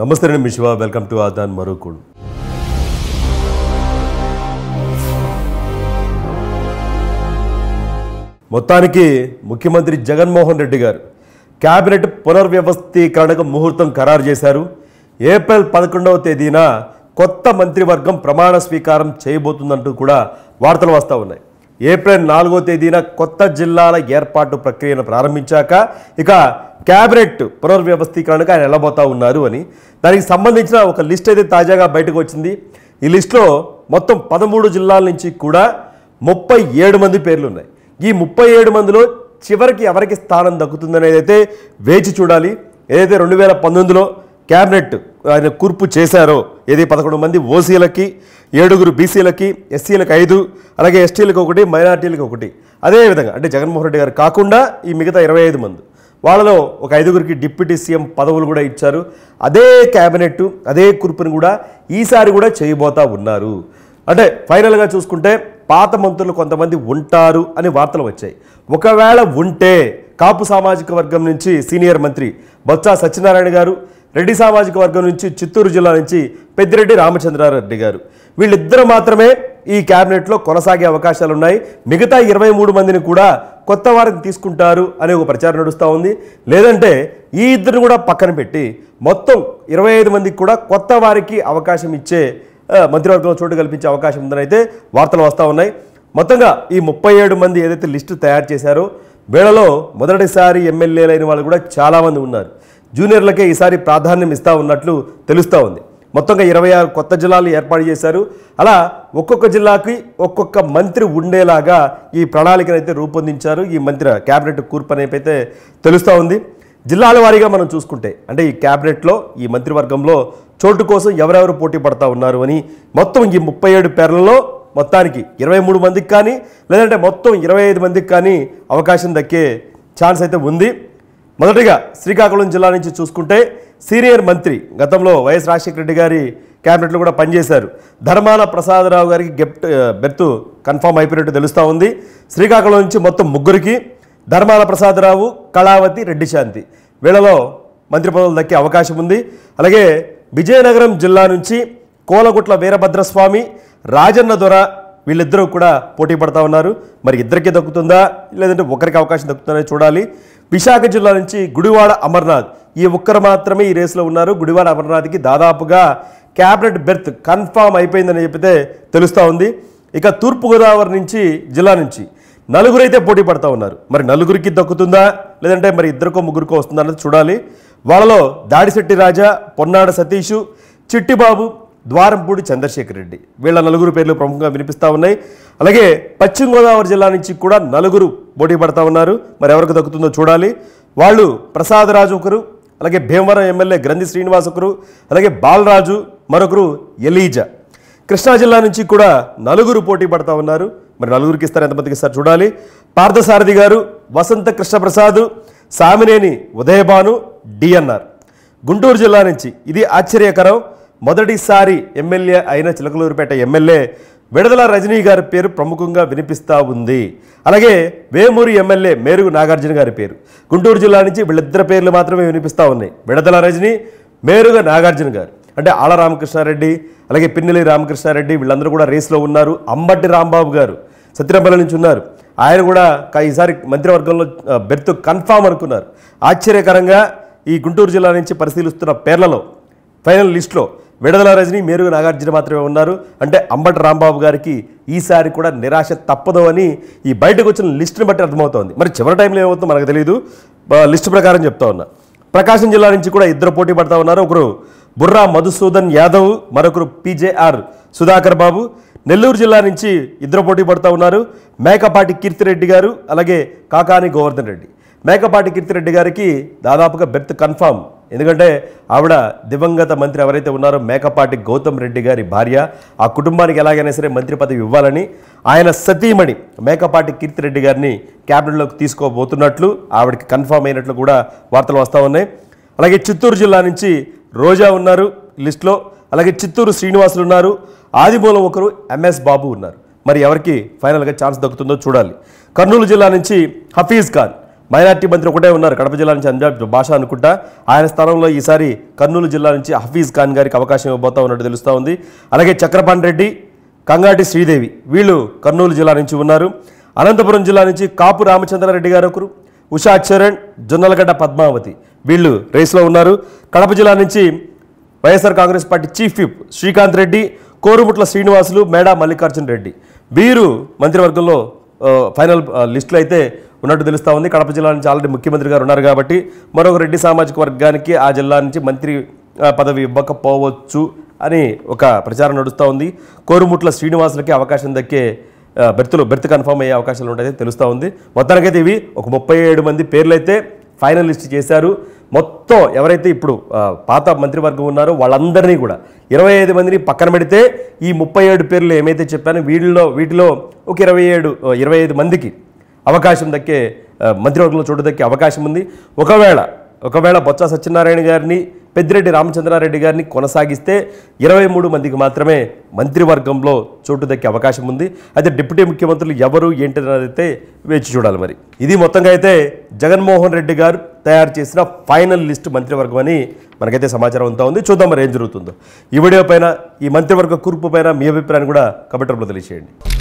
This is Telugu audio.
నమస్తే నేను మిశ్వ వెల్కమ్ టు ఆదాన్ మరోకుడు మొత్తానికి ముఖ్యమంత్రి జగన్మోహన్ రెడ్డి గారు కేబినెట్ పునర్వ్యవస్థీకరణకు ముహూర్తం ఖరారు చేశారు ఏప్రిల్ పదకొండవ తేదీన కొత్త మంత్రివర్గం ప్రమాణ స్వీకారం చేయబోతుందంటూ కూడా వార్తలు వస్తూ ఉన్నాయి ఏప్రిల్ నాలుగో తేదీన కొత్త జిల్లాల ఏర్పాటు ప్రక్రియను ప్రారంభించాక ఇక క్యాబినెట్ పునర్వ్యవస్థీకరణకు ఆయన వెళ్ళబోతా ఉన్నారు అని దానికి సంబంధించిన ఒక లిస్ట్ అయితే తాజాగా బయటకు వచ్చింది ఈ లిస్టులో మొత్తం పదమూడు జిల్లాల నుంచి కూడా ముప్పై ఏడు మంది పేర్లు ఉన్నాయి ఈ ముప్పై ఏడు మందిలో చివరికి ఎవరికి స్థానం దక్కుతుందనేది అయితే వేచి చూడాలి ఏదైతే రెండు వేల పంతొమ్మిదిలో క్యాబినెట్ ఆయన కూర్పు చేశారో ఏది పదకొండు మంది ఓసీలకి ఏడుగురు బీసీలకి ఎస్సీలకు ఐదు అలాగే ఎస్టీలకు ఒకటి మైనార్టీలకు ఒకటి అదేవిధంగా అంటే జగన్మోహన్ రెడ్డి గారు కాకుండా ఈ మిగతా ఇరవై ఐదు మంది వాళ్ళలో ఒక ఐదుగురికి డిప్యూటీ సీఎం పదవులు కూడా ఇచ్చారు అదే క్యాబినెట్ అదే కూర్పుని కూడా ఈసారి కూడా చేయబోతా ఉన్నారు అంటే ఫైనల్గా చూసుకుంటే పాత మంత్రులు కొంతమంది ఉంటారు అని వార్తలు వచ్చాయి ఒకవేళ ఉంటే కాపు సామాజిక వర్గం నుంచి సీనియర్ మంత్రి బొత్స సత్యనారాయణ గారు రెడ్డి సామాజిక వర్గం నుంచి చిత్తూరు జిల్లా నుంచి పెద్దిరెడ్డి రామచంద్రారెడ్డి గారు వీళ్ళిద్దరు మాత్రమే ఈ క్యాబినెట్లో కొనసాగే అవకాశాలు ఉన్నాయి మిగతా ఇరవై మూడు మందిని కూడా కొత్త వారిని తీసుకుంటారు అనే ఒక ప్రచారం నడుస్తూ ఉంది లేదంటే ఈ ఇద్దరిని కూడా పక్కన పెట్టి మొత్తం ఇరవై ఐదు మందికి కూడా కొత్త వారికి అవకాశం ఇచ్చే మంత్రివర్గంలో చోటు కల్పించే అవకాశం ఉందని అయితే వార్తలు వస్తూ ఉన్నాయి మొత్తంగా ఈ ముప్పై ఏడు మంది ఏదైతే లిస్టు తయారు చేశారో వేళలో మొదటిసారి ఎమ్మెల్యేలైన వాళ్ళు కూడా చాలామంది ఉన్నారు జూనియర్లకే ఈసారి ప్రాధాన్యం ఇస్తూ ఉన్నట్లు తెలుస్తూ ఉంది మొత్తంగా ఇరవై ఆరు కొత్త జిల్లాలు ఏర్పాటు చేశారు అలా ఒక్కొక్క జిల్లాకి ఒక్కొక్క మంత్రి ఉండేలాగా ఈ ప్రణాళికను అయితే రూపొందించారు ఈ మంత్రి క్యాబినెట్ కూర్పు అనేపైతే తెలుస్తూ ఉంది జిల్లాల వారీగా మనం చూసుకుంటే అంటే ఈ క్యాబినెట్లో ఈ మంత్రివర్గంలో చోటు కోసం ఎవరెవరు పోటీ పడతా ఉన్నారు అని మొత్తం ఈ ముప్పై ఏడు పేర్లలో మొత్తానికి ఇరవై మూడు మందికి కానీ లేదంటే మొత్తం ఇరవై ఐదు మందికి కానీ అవకాశం దక్కే ఛాన్స్ అయితే ఉంది మొదటిగా శ్రీకాకుళం జిల్లా నుంచి చూసుకుంటే సీనియర్ మంత్రి గతంలో వైఎస్ రాజశేఖర రెడ్డి గారి క్యాబినెట్లో కూడా పనిచేశారు ధర్మాన ప్రసాదరావు గారికి గెప్ట్ బెర్త్ కన్ఫామ్ అయిపోయినట్టు తెలుస్తూ ఉంది శ్రీకాకుళం నుంచి మొత్తం ముగ్గురికి ధర్మాన ప్రసాదరావు కళావతి రెడ్డి శాంతి వీళ్ళలో మంత్రి పదవులు దక్కే అవకాశం ఉంది అలాగే విజయనగరం జిల్లా నుంచి కోలగుట్ల వీరభద్రస్వామి రాజన్న దొర వీళ్ళిద్దరూ కూడా పోటీ పడతా ఉన్నారు మరి ఇద్దరికీ దక్కుతుందా లేదంటే ఒకరికి అవకాశం దక్కుతుందని చూడాలి విశాఖ జిల్లా నుంచి గుడివాడ అమర్నాథ్ ఈ ఒక్కరు మాత్రమే ఈ రేసులో ఉన్నారు గుడివాడ అమర్నాథ్కి దాదాపుగా క్యాబినెట్ బెర్త్ కన్ఫామ్ అయిపోయిందని చెప్పితే తెలుస్తూ ఉంది ఇక తూర్పుగోదావరి నుంచి జిల్లా నుంచి నలుగురైతే పోటీ పడతా ఉన్నారు మరి నలుగురికి దక్కుతుందా లేదంటే మరి ఇద్దరికో ముగ్గురికో వస్తుందా అన్నది చూడాలి వాళ్ళలో దాడిశెట్టి రాజా పొన్నాడ సతీషు చిట్టిబాబు ద్వారంపూడి చంద్రశేఖర్ రెడ్డి వీళ్ళ నలుగురు పేర్లు ప్రముఖంగా వినిపిస్తూ ఉన్నాయి అలాగే పశ్చిమ గోదావరి జిల్లా నుంచి కూడా నలుగురు పోటీ పడతా ఉన్నారు మరి ఎవరికి దక్కుతుందో చూడాలి వాళ్ళు ప్రసాదరాజు ఒకరు అలాగే భీమవరం ఎమ్మెల్యే గ్రంథి శ్రీనివాస్ ఒకరు అలాగే బాలరాజు మరొకరు ఎలీజ కృష్ణా జిల్లా నుంచి కూడా నలుగురు పోటీ పడతా ఉన్నారు మరి నలుగురికి ఇస్తారు ఎంతమందికి ఇస్తారు చూడాలి పార్థసారథి గారు వసంత కృష్ణప్రసాద్ సామినేని ఉదయభాను డిఎన్ఆర్ గుంటూరు జిల్లా నుంచి ఇది ఆశ్చర్యకరం మొదటిసారి ఎమ్మెల్యే అయిన చిలకలూరుపేట ఎమ్మెల్యే విడదల రజనీ గారి పేరు ప్రముఖంగా వినిపిస్తూ ఉంది అలాగే వేమూరి ఎమ్మెల్యే మేరుగు నాగార్జున గారి పేరు గుంటూరు జిల్లా నుంచి వీళ్ళిద్దరి పేర్లు మాత్రమే వినిపిస్తూ ఉన్నాయి విడదల రజనీ మేరుగా నాగార్జున గారు అంటే ఆళ్ళ రామకృష్ణారెడ్డి అలాగే పిన్నెలి రామకృష్ణారెడ్డి వీళ్ళందరూ కూడా రేస్లో ఉన్నారు అంబట్టి రాంబాబు గారు సత్యనపల్లి నుంచి ఉన్నారు ఆయన కూడా ఈసారి మంత్రివర్గంలో బెర్త్ కన్ఫామ్ అనుకున్నారు ఆశ్చర్యకరంగా ఈ గుంటూరు జిల్లా నుంచి పరిశీలిస్తున్న పేర్లలో ఫైనల్ లిస్టులో విడదల రజని మేరుగు నాగార్జున మాత్రమే ఉన్నారు అంటే అంబటి రాంబాబు గారికి ఈసారి కూడా నిరాశ తప్పదు అని ఈ బయటకు వచ్చిన లిస్టుని బట్టి అర్థమవుతోంది మరి చివరి టైంలో ఏమవుతుందో మనకు తెలియదు లిస్టు ప్రకారం చెప్తా ఉన్నా ప్రకాశం జిల్లా నుంచి కూడా ఇద్దరు పోటీ పడతా ఉన్నారు ఒకరు బుర్రా మధుసూదన్ యాదవ్ మరొకరు పీజేఆర్ సుధాకర్ బాబు నెల్లూరు జిల్లా నుంచి ఇద్దరు పోటీ పడుతూ ఉన్నారు మేకపాటి కీర్తిరెడ్డి గారు అలాగే కాకాని గోవర్ధన్ రెడ్డి మేకపాటి కీర్తిరెడ్డి గారికి దాదాపుగా బెర్త్ కన్ఫామ్ ఎందుకంటే ఆవిడ దివంగత మంత్రి ఎవరైతే ఉన్నారో మేకపాటి గౌతమ్ రెడ్డి గారి భార్య ఆ కుటుంబానికి ఎలాగైనా సరే మంత్రి పదవి ఇవ్వాలని ఆయన సతీమణి మేకపాటి కీర్తిరెడ్డి గారిని క్యాబినెట్లోకి తీసుకోబోతున్నట్లు ఆవిడకి కన్ఫామ్ అయినట్లు కూడా వార్తలు వస్తూ ఉన్నాయి అలాగే చిత్తూరు జిల్లా నుంచి రోజా ఉన్నారు లిస్ట్లో అలాగే చిత్తూరు శ్రీనివాసులు ఉన్నారు ఆదిమూలం ఒకరు ఎంఎస్ బాబు ఉన్నారు మరి ఎవరికి ఫైనల్గా ఛాన్స్ దక్కుతుందో చూడాలి కర్నూలు జిల్లా నుంచి హఫీజ్ ఖాన్ మైనార్టీ మంత్రి ఒకటే ఉన్నారు కడప జిల్లా నుంచి అంజాబ్ భాష అనుకుంటా ఆయన స్థానంలో ఈసారి కర్నూలు జిల్లా నుంచి హఫీజ్ ఖాన్ గారికి అవకాశం ఇవ్వబోతా ఉన్నట్టు తెలుస్తూ ఉంది అలాగే చక్రపాణి రెడ్డి కంగాటి శ్రీదేవి వీళ్ళు కర్నూలు జిల్లా నుంచి ఉన్నారు అనంతపురం జిల్లా నుంచి కాపు రామచంద్రారెడ్డి గారు ఒకరు ఉషా చరణ్ జొన్నలగడ్డ పద్మావతి వీళ్ళు రేసులో ఉన్నారు కడప జిల్లా నుంచి YSR Congress party chief whip Srikanth Reddy Korumutla Srinivasulu Meda Mallikarjuna Reddy వీరు మంత్రివర్గంలో ఫైనల్ లిస్టులో అయితే ఉన్నట్టు తెలుస్తూ ఉంది కడప జిల్లా నుంచి ఆల్రెడీ ముఖ్యమంత్రి గారు ఉన్నారు కాబట్టి మరొక రెడ్డి సామాజిక వర్గానికి ఆ జిల్లా నుంచి మంత్రి పదవి ఇవ్వకపోవచ్చు అని ఒక ప్రచారం నడుస్తూ ఉంది కోరుముట్ల శ్రీనివాసులకి అవకాశం దక్కే బెర్తులు బెర్త్ కన్ఫర్మ్ అయ్యే అవకాశాలు ఉంటాయి తెలుస్తూ ఉంది మొత్తానికైతే ఇవి ఒక ముప్పై ఏడు మంది పేర్లైతే ఫైనల్ లిస్ట్ చేశారు మొత్తం ఎవరైతే ఇప్పుడు పాత మంత్రివర్గం ఉన్నారో వాళ్ళందరినీ కూడా ఇరవై ఐదు మందిని పక్కన పెడితే ఈ ముప్పై ఏడు పేర్లు ఏమైతే చెప్పానో వీటిలో వీటిలో ఒక ఇరవై ఏడు ఇరవై ఐదు మందికి అవకాశం దక్కే మంత్రివర్గంలో చోటు దక్కే అవకాశం ఉంది ఒకవేళ ఒకవేళ బొత్స సత్యనారాయణ గారిని పెద్దిరెడ్డి రామచంద్రారెడ్డి గారిని కొనసాగిస్తే ఇరవై మూడు మందికి మాత్రమే మంత్రివర్గంలో చోటు దక్కే అవకాశం ఉంది అయితే డిప్యూటీ ముఖ్యమంత్రులు ఎవరు ఏంటి అయితే వేచి చూడాలి మరి ఇది మొత్తంగా అయితే జగన్మోహన్ రెడ్డి గారు తయారు చేసిన ఫైనల్ లిస్ట్ మంత్రివర్గం అని మనకైతే సమాచారం అంతా ఉంది చూద్దాం మరి ఏం జరుగుతుందో ఈ వీడియో పైన ఈ మంత్రివర్గ కూర్పు పైన మీ అభిప్రాయాన్ని కూడా కమెంటర్లో తెలియజేయండి